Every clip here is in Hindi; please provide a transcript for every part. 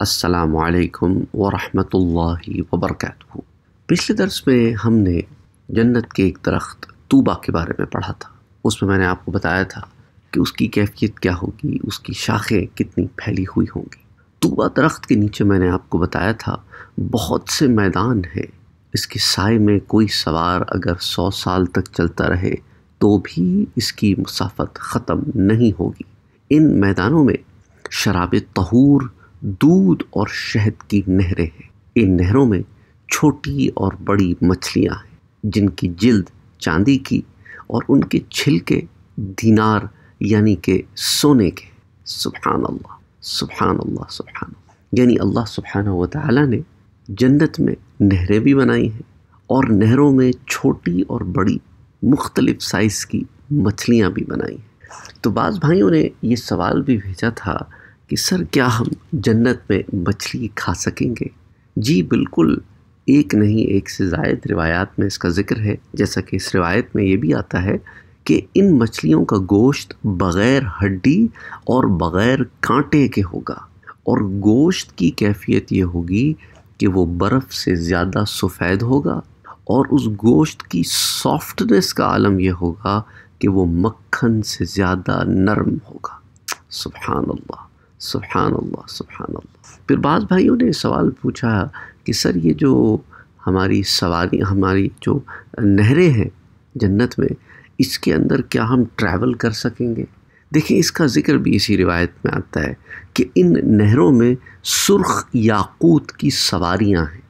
असलकम वरहमल वबरक पिछले दर्स में हमने जन्नत के एक दरख्त तूबा के बारे में पढ़ा था उसमें मैंने आपको बताया था कि उसकी कैफियत क्या होगी उसकी शाखें कितनी फैली हुई होंगी तूबा दरख्त के नीचे मैंने आपको बताया था बहुत से मैदान हैं इसके साय में कोई सवार अगर सौ साल तक चलता रहे तो भी इसकी मुसाफत ख़त्म नहीं होगी इन मैदानों में शराब तहूर दूध और शहद की नहरें हैं इन नहरों में छोटी और बड़ी मछलियां हैं जिनकी जिल्द चांदी की और उनके छिलके दीनार यानी के सोने के सुबहान अल्लाह सुबहान अल्लाह सुबहान यानी अल्लाह सुबहाना व ताली ने जन्नत में नहरें भी बनाई हैं और नहरों में छोटी और बड़ी मुख्तलिफ़ साइज़ की मछलियाँ भी बनाई हैं तो बाज़ भाइयों ने ये सवाल भी भेजा था कि सर क्या हम जन्नत में मछली खा सकेंगे जी बिल्कुल एक नहीं एक से जायद रिवायात में इसका ज़िक्र है जैसा कि इस रिवायत में ये भी आता है कि इन मछलियों का गोश्त बग़ैर हड्डी और बग़ैर कांटे के होगा और गोश्त की कैफियत ये होगी कि वो बर्फ़ से ज़्यादा सफ़ेद होगा और उस गोश्त की सॉफ्टनेस का आलम यह होगा कि वो मक्खन से ज़्यादा नरम होगा सुबहान अल्लाह सुबहान अल्लाह सुबहान अल्लाह फिर बाद भाइयों ने सवाल पूछा कि सर ये जो हमारी सवारी हमारी जो नहरें हैं जन्नत में इसके अंदर क्या हम ट्रैवल कर सकेंगे देखिए इसका ज़िक्र भी इसी रिवायत में आता है कि इन नहरों में सुर्ख याकूत की सवारियां हैं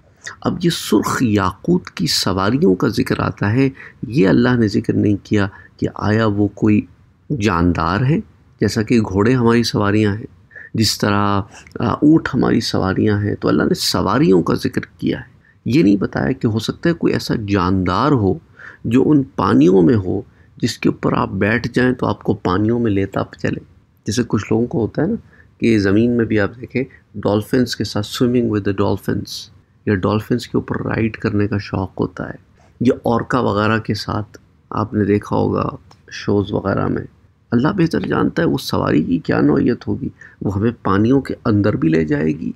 अब ये सुर्ख याकूत की सवारियों का ज़िक्र आता है ये अल्लाह ने ज़िक्र नहीं किया कि आया वो कोई जानदार है जैसा कि घोड़े हमारी सवारियां हैं जिस तरह ऊँट हमारी सवारियाँ हैं तो अल्लाह ने सवारियों का ज़िक्र किया है ये नहीं बताया कि हो सकता है कोई ऐसा जानदार हो जो उन पानियों में हो जिसके ऊपर आप बैठ जाएं तो आपको पानियों में लेता आप चले जैसे कुछ लोगों को होता है ना कि ज़मीन में भी आप देखें डॉल्फिन्स के साथ स्विमिंग विद द डॉल्फिन्स या डॉल्फिन्स के ऊपर राइड करने का शौक़ होता है या औरका वगैरह के साथ आपने देखा होगा शोज़ वगैरह में अल्लाह बेहतर जानता है उस सवारी की क्या नौीयत होगी वो हमें पानियों के अंदर भी ले जाएगी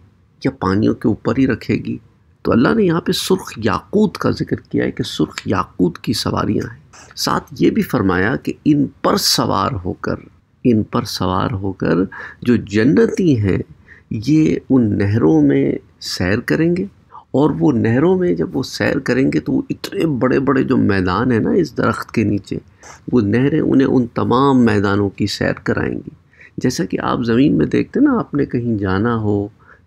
या पानियों के ऊपर ही रखेगी तो अल्लाह ने यहाँ पे सुर्ख याकूत का जिक्र किया है कि सुर्ख याकूत की सवारियाँ हैं साथ ये भी फरमाया कि इन पर सवार होकर इन पर सवार होकर जो जन्नती हैं ये उन नहरों में सैर करेंगे और वो नहरों में जब वो सैर करेंगे तो वो इतने बड़े बड़े जो मैदान हैं ना इस दरख्त के नीचे वो नहरें उन्हें उन तमाम मैदानों की सैर कराएंगी जैसा कि आप ज़मीन में देखते ना आपने कहीं जाना हो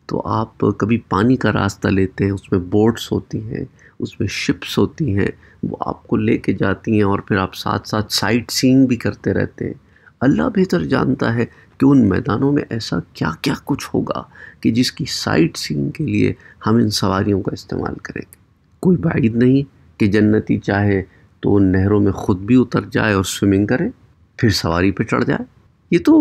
तो आप कभी पानी का रास्ता लेते हैं उसमें बोट्स होती हैं उसमें शिप्स होती हैं वो आपको लेके जाती हैं और फिर आप साथ साथ साइट सीइंग भी करते रहते हैं अल्लाह बेहतर जानता है कि उन मैदानों में ऐसा क्या क्या कुछ होगा कि जिसकी साइट सीइंग के लिए हम इन सवारियों का इस्तेमाल करेंगे कोई बाइड नहीं कि जन्नती चाहे तो उन नहरों में ख़ुद भी उतर जाए और स्विमिंग करे फिर सवारी पर चढ़ जाए ये तो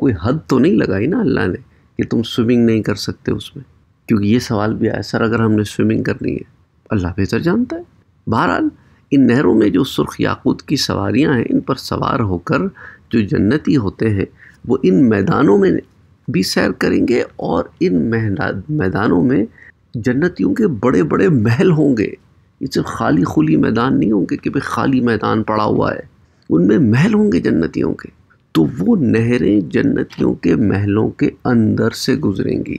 कोई हद तो नहीं लगाई ना अल्लाह ने कि तुम स्विमिंग नहीं कर सकते उसमें क्योंकि ये सवाल भी आया सर अगर हमने स्विमिंग करनी है अल्लाह बेहतर जानता है बहरहाल इन नहरों में जो सुर्ख याकूत की सवारियां हैं इन पर सवार होकर जो जन्नती होते हैं वो इन मैदानों में भी सैर करेंगे और इन मैदानों में जन्नतियों के बड़े बड़े महल होंगे ये सिर्फ खाली खुली मैदान नहीं होंगे कि भाई खाली मैदान पड़ा हुआ है उनमें महल होंगे जन्नतियों के तो वो नहरें जन्नतियों के महलों के अंदर से गुजरेंगी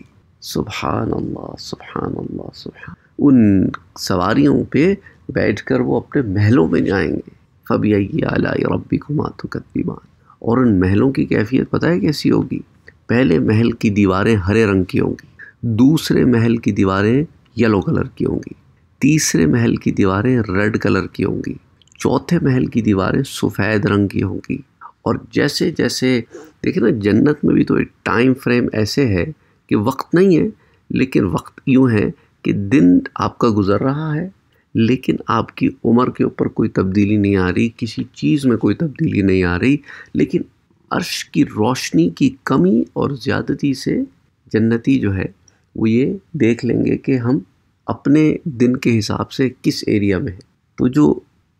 सुबहान अल्लाह सुबहान अल्लाह सुबहान उन सवारियों पे बैठकर वो अपने महलों में जाएंगे फबी आला रबी कुमातु कदीबान और उन महलों की कैफियत पता है कैसी होगी पहले महल की दीवारें हरे रंग की होंगी दूसरे महल की दीवारें येलो कलर की होंगी तीसरे महल की दीवारें रेड कलर की होंगी चौथे महल की दीवारें सफ़ेद रंग की होंगी और जैसे जैसे देखिए ना जन्नत में भी तो एक टाइम फ्रेम ऐसे है कि वक्त नहीं है लेकिन वक्त यूँ है कि दिन आपका गुज़र रहा है लेकिन आपकी उम्र के ऊपर कोई तब्दीली नहीं आ रही किसी चीज़ में कोई तब्दीली नहीं आ रही लेकिन अर्श की रोशनी की कमी और ज़्यादती से जन्नती जो है वो ये देख लेंगे कि हम अपने दिन के हिसाब से किस एरिया में हैं तो जो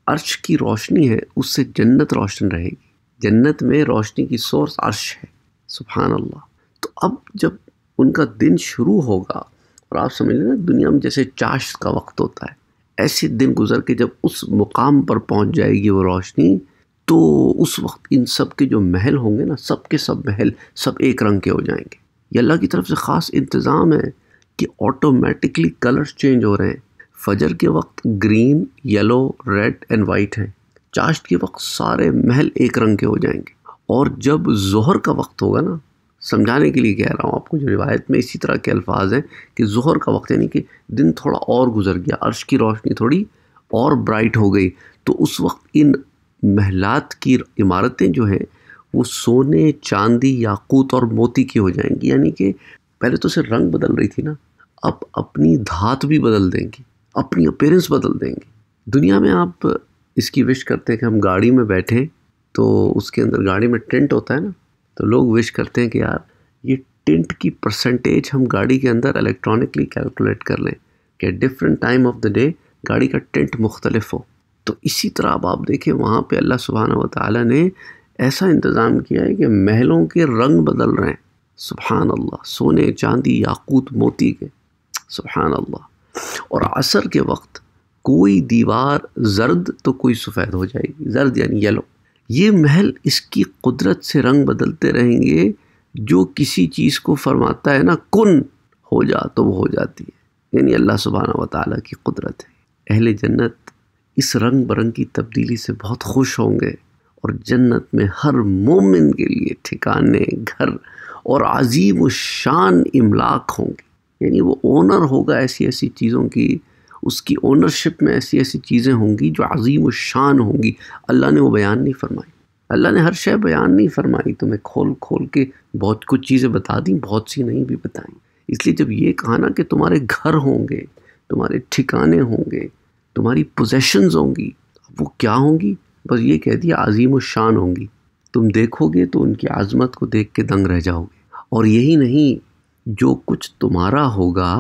अर्श की रोशनी है उससे जन्नत रोशन रहेगी जन्नत में रोशनी की सोर्स अर्श है सुबहान अल्लाह तो अब जब उनका दिन शुरू होगा और आप समझ लेना दुनिया में जैसे चाश का वक्त होता है ऐसे दिन गुजर के जब उस मुकाम पर पहुंच जाएगी वो रोशनी तो उस वक्त इन सब के जो महल होंगे ना सब के सब महल सब एक रंग के हो जाएंगे ये अल्लाह की तरफ से ख़ास इंतज़ाम है कि ऑटोमेटिकली कलर्स चेंज हो रहे हैं फजर के वक्त green yellow red and white हैं चाश्त के वक्त सारे महल एक रंग के हो जाएंगे और जब जहर का वक्त होगा ना समझाने के लिए कह रहा हूँ आपको जो रिवायत में इसी तरह के अल्फाज हैं कि जहर का वक्त यानी कि दिन थोड़ा और गुजर गया अर्श की रोशनी थोड़ी और ब्राइट हो गई तो उस वक्त इन महलात की इमारतें जो हैं वो सोने चांदी याकूत और मोती की हो जाएंगी यानी कि पहले तो सिर्फ रंग बदल रही थी ना अब अपनी धात भी बदल देंगी अपनी अपेरेंस बदल देंगी दुनिया में आप इसकी विश करते हैं कि हम गाड़ी में बैठें तो उसके अंदर गाड़ी में टेंट होता है ना तो लोग विश करते हैं कि यार ये टिंट की परसेंटेज हम गाड़ी के अंदर इलेक्ट्रॉनिकली कैलकुलेट कर लें कि different time of the day गाड़ी का टिंट मुख्तलिफ हो तो इसी तरह अब आप देखें वहाँ पर अल्लाह सुबहाना व ताली ने ऐसा इंतज़ाम किया है कि महलों के रंग बदल रहे हैं सुबहान अल्लाह सोने चांदी याकूत मोती के सुबहान अल्लाह और असर के वक्त कोई दीवार जर्द तो कोई सफ़ेद हो जाएगी जर्द यानी येलो ये महल इसकी कुदरत से रंग बदलते रहेंगे जो किसी चीज़ को फरमाता है ना कुन हो जा तो वो हो जाती है यानी अल्लाह सुबहाना वाली की कुदरत है अहल जन्नत इस रंग बरंग की तब्दीली से बहुत खुश होंगे और जन्नत में हर मोमिन के लिए ठिकाने घर और अजीम शान इमलाक होंगे यानी वो ओनर होगा ऐसी ऐसी चीज़ों की उसकी ओनरशिप में ऐसी ऐसी चीज़ें होंगी जो अजीम शान होंगी अल्लाह ने वो बयान नहीं फरमाई अल्लाह ने हर शय बयान नहीं फरमाई तुम्हें तो खोल खोल के बहुत कुछ चीज़ें बता दी बहुत सी नहीं भी बताई इसलिए जब ये कहा ना कि तुम्हारे घर होंगे तुम्हारे ठिकाने होंगे तुम्हारी पोजेशंस होंगी वो क्या होंगी बस ये कह दिया अजीम शान होंगी तुम देखोगे तो उनकी आज़मत को देख के दंग रह जाओगे और यही नहीं जो कुछ तुम्हारा होगा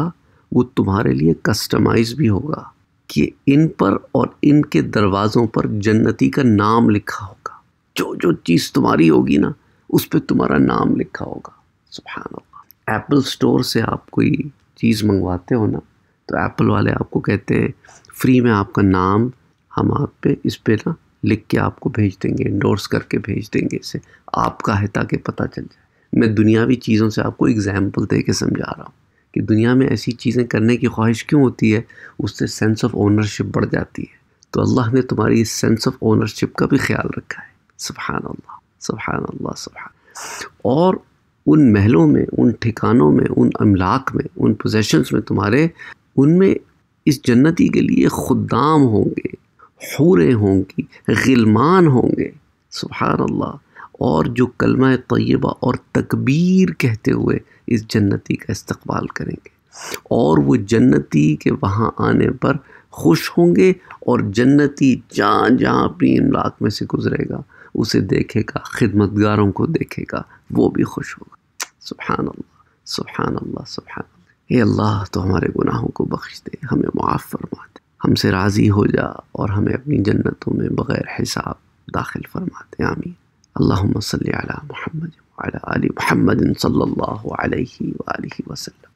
वो तुम्हारे लिए कस्टमाइज भी होगा कि इन पर और इनके दरवाज़ों पर जन्नती का नाम लिखा होगा जो जो चीज़ तुम्हारी होगी ना उस पर तुम्हारा नाम लिखा होगा सुबह एप्पल स्टोर से आप कोई चीज़ मंगवाते हो ना तो एप्पल वाले आपको कहते हैं फ्री में आपका नाम हम आप पे इस पर ना लिख के आपको भेज देंगे इंडोर्स करके भेज देंगे इसे आपका है ताकि पता चल जाए मैं दुनियावी चीज़ों से आपको एग्ज़ाम्पल दे के समझा रहा हूँ कि दुनिया में ऐसी चीज़ें करने की ख्वाहिश क्यों होती है उससे सेंस ऑफ ओनरशिप बढ़ जाती है तो अल्लाह ने तुम्हारी इस सेंस ऑफ ओनरशिप का भी ख्याल रखा है सुबहान अल्लाह सुबहान अल्लाह सुबहान और उन महलों में उन ठिकानों में उन अमलाक में उन पोजेशंस में तुम्हारे उनमें इस जन्नती के लिए खुदाम होंगे हूरें होंगी गिलमान होंगे सुबहान अल्लाह और जो कलमा तयबा और तकबीर कहते हुए इस जन्नती का इस्तकबाल करेंगे और वो जन्नती के वहाँ आने पर खुश होंगे और जन्नती जहाँ जहाँ अपनी इमलाक में से गुजरेगा उसे देखेगा खिदमतगारों को देखेगा वो भी खुश होगा सुबहान अल्लाह सुबहान अल्लाह सुबहान ये अल्लाह तो हमारे गुनाहों को बख्श दे हमें माफ़ फरमा दे हमसे राज़ी हो जा और हमें अपनी जन्नतों में बग़ैर हिसाब दाखिल फरमा दे आमीन اللهم صل على محمد وعلى آل محمد صلى الله عليه وآله وسلم